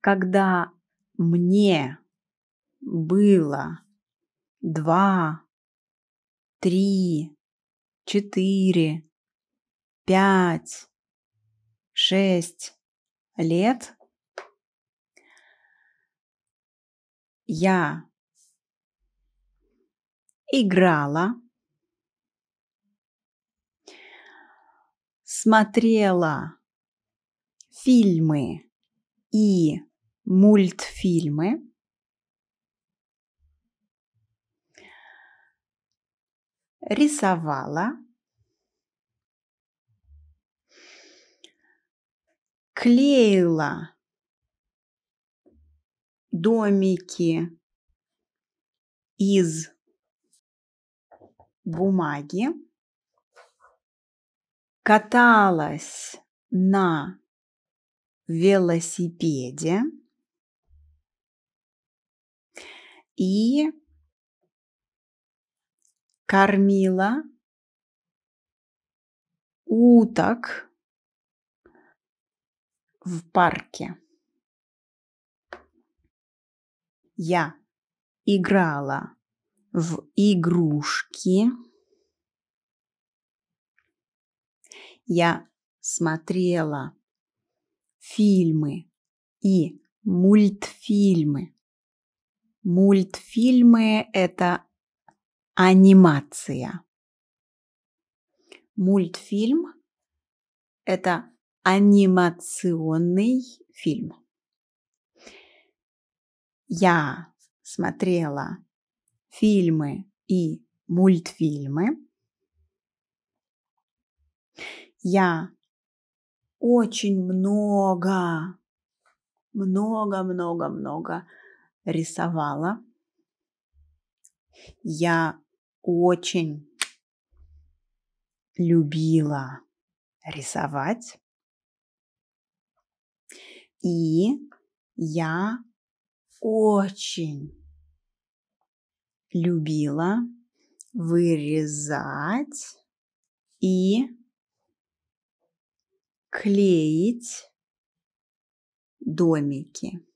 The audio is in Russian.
когда мне было два, три, четыре, пять, шесть лет, я играла, смотрела фильмы и мультфильмы. Рисовала. Клеила домики из бумаги, каталась на велосипеде. и кормила уток в парке. Я играла в игрушки. Я смотрела фильмы и мультфильмы. Мультфильмы – это анимация. Мультфильм – это анимационный фильм. Я смотрела фильмы и мультфильмы. Я очень много, много, много, много рисовала. Я очень любила рисовать. И я очень любила вырезать и клеить домики.